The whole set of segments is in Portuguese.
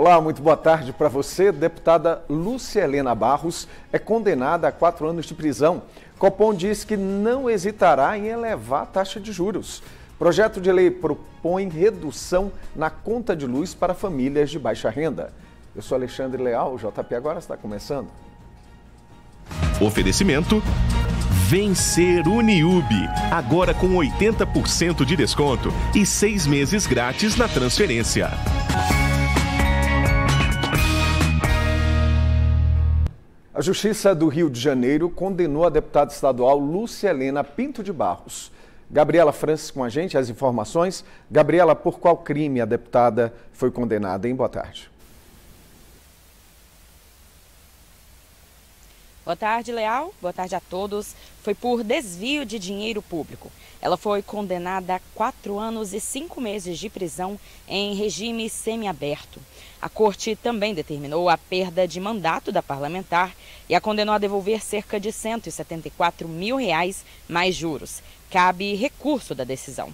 Olá, muito boa tarde para você. Deputada Lúcia Helena Barros é condenada a quatro anos de prisão. Copom diz que não hesitará em elevar a taxa de juros. Projeto de lei propõe redução na conta de luz para famílias de baixa renda. Eu sou Alexandre Leal, o JP agora está começando. Oferecimento Vencer Uniube. Agora com 80% de desconto e seis meses grátis na transferência. A Justiça do Rio de Janeiro condenou a deputada estadual Lúcia Helena Pinto de Barros. Gabriela Francis com a gente, as informações. Gabriela, por qual crime a deputada foi condenada, hein? Boa tarde. Boa tarde, Leal. Boa tarde a todos. Foi por desvio de dinheiro público. Ela foi condenada a quatro anos e cinco meses de prisão em regime semiaberto. A corte também determinou a perda de mandato da parlamentar e a condenou a devolver cerca de 174 mil reais mais juros. Cabe recurso da decisão.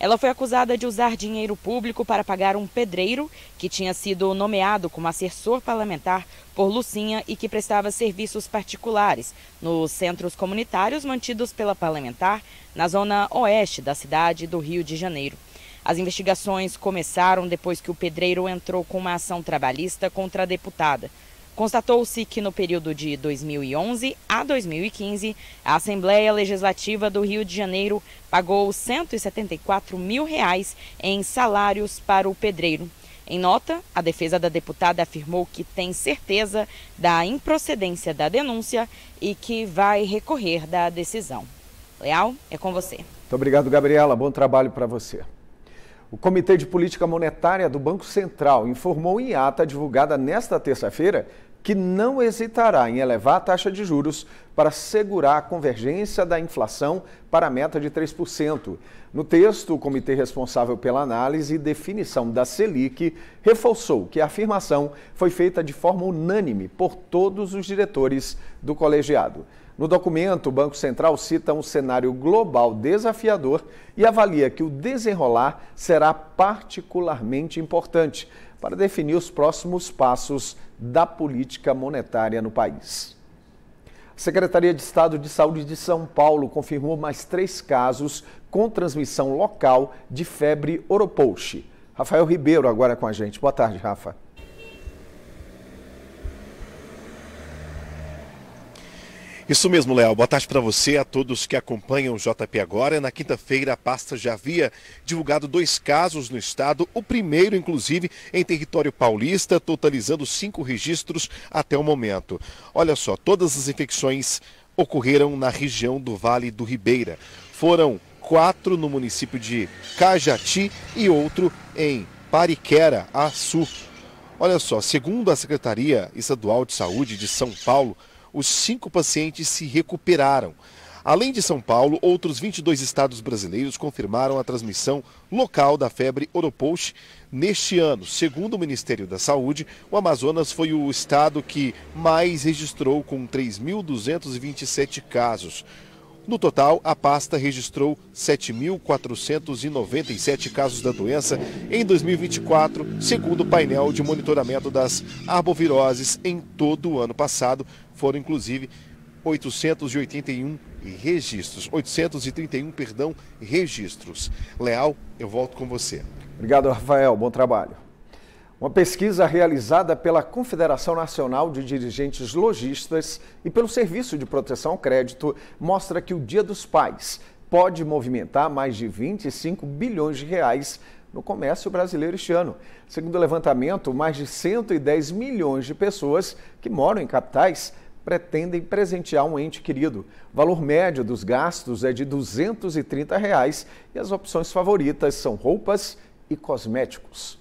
Ela foi acusada de usar dinheiro público para pagar um pedreiro que tinha sido nomeado como assessor parlamentar por Lucinha e que prestava serviços particulares nos centros comunitários mantidos pela parlamentar na zona oeste da cidade do Rio de Janeiro. As investigações começaram depois que o pedreiro entrou com uma ação trabalhista contra a deputada. Constatou-se que no período de 2011 a 2015, a Assembleia Legislativa do Rio de Janeiro pagou R$ 174 mil reais em salários para o pedreiro. Em nota, a defesa da deputada afirmou que tem certeza da improcedência da denúncia e que vai recorrer da decisão. Leal, é com você. Muito obrigado, Gabriela. Bom trabalho para você. O Comitê de Política Monetária do Banco Central informou em ata divulgada nesta terça-feira que não hesitará em elevar a taxa de juros para segurar a convergência da inflação para a meta de 3%. No texto, o comitê responsável pela análise e definição da Selic reforçou que a afirmação foi feita de forma unânime por todos os diretores do colegiado. No documento, o Banco Central cita um cenário global desafiador e avalia que o desenrolar será particularmente importante para definir os próximos passos da política monetária no país. A Secretaria de Estado de Saúde de São Paulo confirmou mais três casos com transmissão local de febre oropouche. Rafael Ribeiro agora com a gente. Boa tarde, Rafa. Isso mesmo, Léo. Boa tarde para você, a todos que acompanham o JP Agora. Na quinta-feira, a pasta já havia divulgado dois casos no estado, o primeiro, inclusive, em território paulista, totalizando cinco registros até o momento. Olha só, todas as infecções ocorreram na região do Vale do Ribeira. Foram quatro no município de Cajati e outro em Pariquera, sul. Olha só, segundo a Secretaria Estadual de Saúde de São Paulo, os cinco pacientes se recuperaram. Além de São Paulo, outros 22 estados brasileiros confirmaram a transmissão local da febre Oropoche neste ano. Segundo o Ministério da Saúde, o Amazonas foi o estado que mais registrou, com 3.227 casos. No total, a pasta registrou 7.497 casos da doença em 2024, segundo o painel de monitoramento das arboviroses em todo o ano passado. Foram, inclusive, 881 registros, 831, perdão, registros. Leal, eu volto com você. Obrigado, Rafael. Bom trabalho. Uma pesquisa realizada pela Confederação Nacional de Dirigentes Logistas e pelo Serviço de Proteção ao Crédito mostra que o Dia dos Pais pode movimentar mais de 25 bilhões de reais no comércio brasileiro este ano. Segundo o levantamento, mais de 110 milhões de pessoas que moram em capitais pretendem presentear um ente querido. O valor médio dos gastos é de R$ 230 reais, e as opções favoritas são roupas e cosméticos.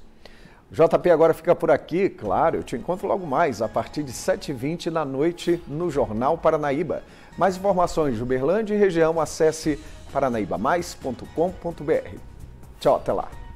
JP agora fica por aqui, claro, eu te encontro logo mais, a partir de 7h20 na noite, no Jornal Paranaíba. Mais informações de Uberlândia e região, acesse paranaibamais.com.br. Tchau, até lá.